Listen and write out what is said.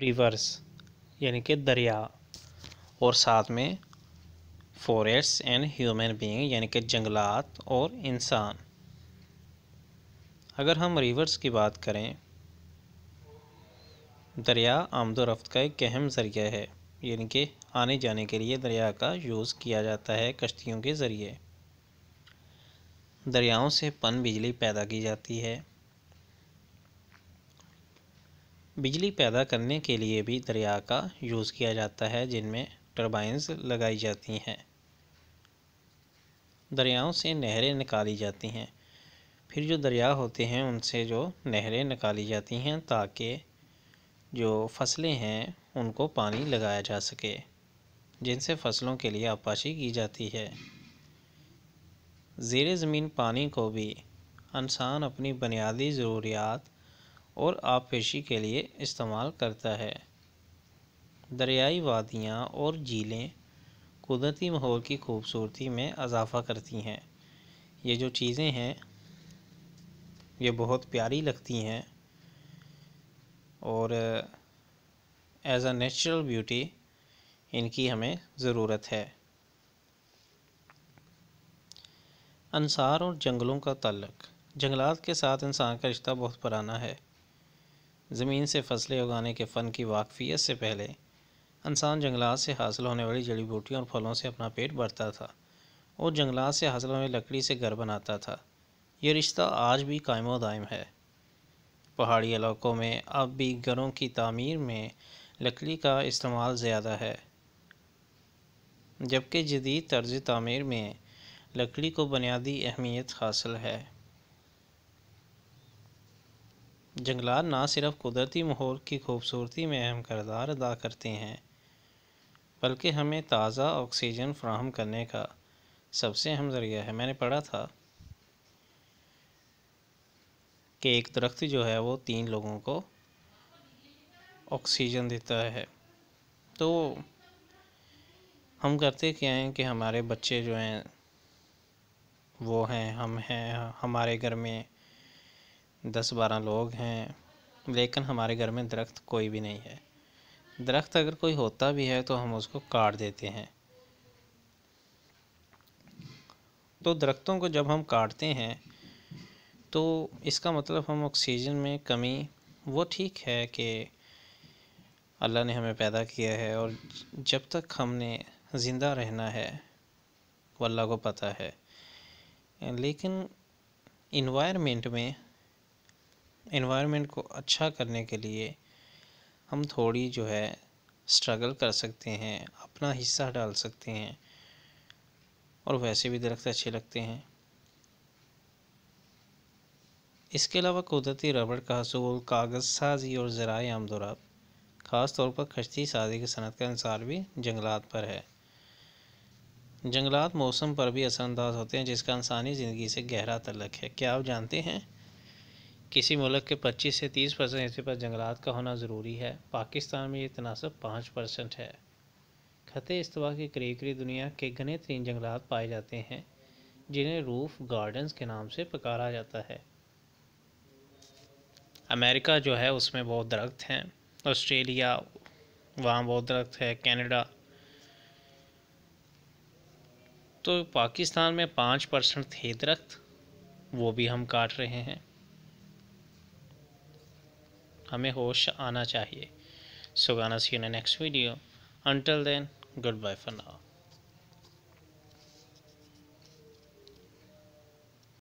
reverse यानी कि दरिया और साथ में फॉरेस्ट एंड ह्यूमन बींग यानी कि जंगलात और इंसान अगर हम रिवर्स की बात करें दरिया आमद रफ्त का एक अहम ज़रिया है यानी कि आने जाने के लिए दरिया का यूज़ किया जाता है कश्तियों के ज़रिए दरियाओं से पन बिजली पैदा की जाती है बिजली पैदा करने के लिए भी दरिया का यूज़ किया जाता है जिनमें टर्बाइंस लगाई जाती हैं दरियाओं से नहरें निकाली जाती हैं फिर जो दरिया होते हैं उनसे जो नहरें निकाली जाती हैं ताकि जो फसलें हैं उनको पानी लगाया जा सके जिनसे फसलों के लिए आपाशी की जाती है ज़ेर ज़मीन पानी को भी इंसान अपनी बुनियादी ज़रूरियात और पेशी के लिए इस्तेमाल करता है दरियाई वादियाँ और झीलें कुदरती माहौल की खूबसूरती में अजाफा करती हैं ये जो चीज़ें हैं ये बहुत प्यारी लगती हैं और एज़ अ नेचुरल ब्यूटी इनकी हमें ज़रूरत है अनसार और जंगलों का तल्लक जंगलात के साथ इंसान का रिश्ता बहुत पुराना है ज़मीन से फसलें उगाने के फ़न की वाकफियत से पहले इंसान जंगलात से हासिल होने वाली जड़ी बूटियों और फलों से अपना पेट भरता था और जंगलात से हासिल होने लकड़ी से घर बनाता था यह रिश्ता आज भी कायम दायम है पहाड़ी इलाकों में अब भी घरों की तमीर में लकड़ी का इस्तेमाल ज़्यादा है जबकि जदीद तर्ज तमीर में लकड़ी को बुनियादी अहमियत हासिल है जंगलात ना सिर्फ कुदरती माहौल की खूबसूरती में अहम करदार अदा करते हैं बल्कि हमें ताज़ा ऑक्सीजन फ्राहम करने का सबसे अहम ज़रिया है मैंने पढ़ा था कि एक दरख्त जो है वो तीन लोगों को ऑक्सीजन देता है तो हम करते क्या हैं कि हमारे बच्चे जो हैं वो हैं हम हैं हमारे घर में दस बारह लोग हैं लेकिन हमारे घर में दरख्त कोई भी नहीं है दरख्त अगर कोई होता भी है तो हम उसको काट देते हैं तो दरख्तों को जब हम काटते हैं तो इसका मतलब हम ऑक्सीजन में कमी वो ठीक है कि अल्लाह ने हमें पैदा किया है और जब तक हमने ज़िंदा रहना है वो अल्लाह को पता है लेकिन इन्वायरमेंट में इन्वायरमेंट को अच्छा करने के लिए हम थोड़ी जो है स्ट्रगल कर सकते हैं अपना हिस्सा डाल सकते हैं और वैसे भी दरख्त अच्छे लगते हैं इसके अलावा कुदरती रबड़ का हसूल कागज़ साजी और ज़रा आमदोराब ख़ास तौर पर खश्ती साजी की सनत का इंसार भी जंगलात पर है जंगलात मौसम पर भी असरानंदाज होते हैं जिसका इंसानी ज़िंदगी से गहरा तलक है क्या आप जानते हैं किसी मुल्क के 25 से 30 परसेंट हिस्से पर जंगलात का होना ज़रूरी है पाकिस्तान में ये तनासब पाँच परसेंट है ख़त इस्तवा के करीब करीब दुनिया के घने तरीन जंगलात पाए जाते हैं जिन्हें रूफ गार्डन्स के नाम से पकारा जाता है अमेरिका जो है उसमें बहुत दरख्त हैं ऑस्ट्रेलिया वहाँ बहुत दरख्त है कैनेडा तो पाकिस्तान में पाँच परसेंट थे दरख्त वो भी हम काट रहे हैं हमें होश आना चाहिए so gonna see next video until then good bye for now